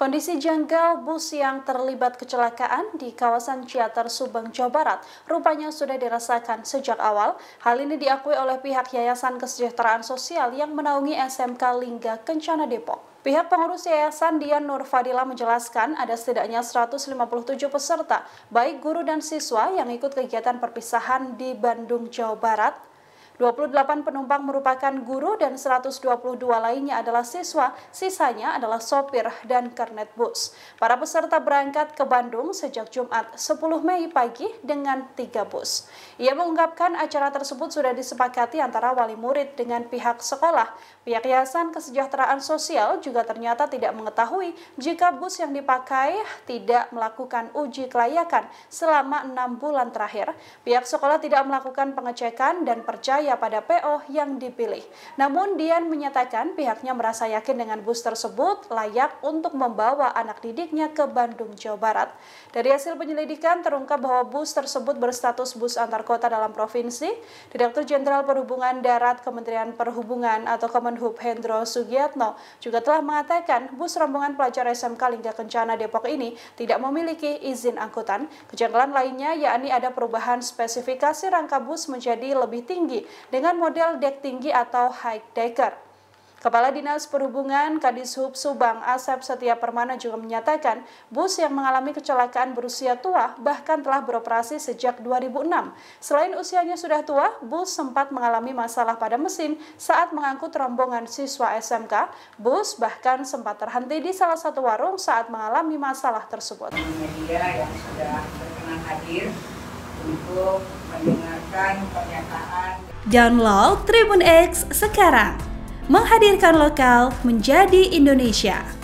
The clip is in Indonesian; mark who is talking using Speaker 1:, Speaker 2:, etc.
Speaker 1: Kondisi janggal bus yang terlibat kecelakaan di kawasan Ciater, Subang, Jawa Barat rupanya sudah dirasakan sejak awal. Hal ini diakui oleh pihak Yayasan Kesejahteraan Sosial yang menaungi SMK Lingga Kencana Depok. Pihak pengurus Yayasan Dian Nur Fadila menjelaskan ada setidaknya 157 peserta, baik guru dan siswa yang ikut kegiatan perpisahan di Bandung, Jawa Barat 28 penumpang merupakan guru dan 122 lainnya adalah siswa, sisanya adalah sopir dan kernet bus. Para peserta berangkat ke Bandung sejak Jumat 10 Mei pagi dengan tiga bus. Ia mengungkapkan acara tersebut sudah disepakati antara wali murid dengan pihak sekolah. Pihak Yayasan Kesejahteraan Sosial juga ternyata tidak mengetahui jika bus yang dipakai tidak melakukan uji kelayakan selama enam bulan terakhir. Pihak sekolah tidak melakukan pengecekan dan percaya percaya pada PO yang dipilih. Namun Dian menyatakan pihaknya merasa yakin dengan bus tersebut layak untuk membawa anak didiknya ke Bandung, Jawa Barat. Dari hasil penyelidikan terungkap bahwa bus tersebut berstatus bus antar kota dalam provinsi. Direktur Jenderal Perhubungan Darat Kementerian Perhubungan atau Kemenhub Hendro Sugiatno juga telah mengatakan bus rombongan pelajar SMK Lingga Kencana Depok ini tidak memiliki izin angkutan. Kejanggalan lainnya yakni ada perubahan spesifikasi rangka bus menjadi lebih tinggi dengan model deck tinggi atau high decker. Kepala Dinas Perhubungan Kadis Hub Subang Asep Setia Permana juga menyatakan bus yang mengalami kecelakaan berusia tua bahkan telah beroperasi sejak 2006. Selain usianya sudah tua, bus sempat mengalami masalah pada mesin saat mengangkut rombongan siswa SMK. Bus bahkan sempat terhenti di salah satu warung saat mengalami masalah tersebut. Media yang sudah berkenan hadir untuk mendengarkan pernyataan. Download Tribun X sekarang. Menghadirkan lokal menjadi Indonesia.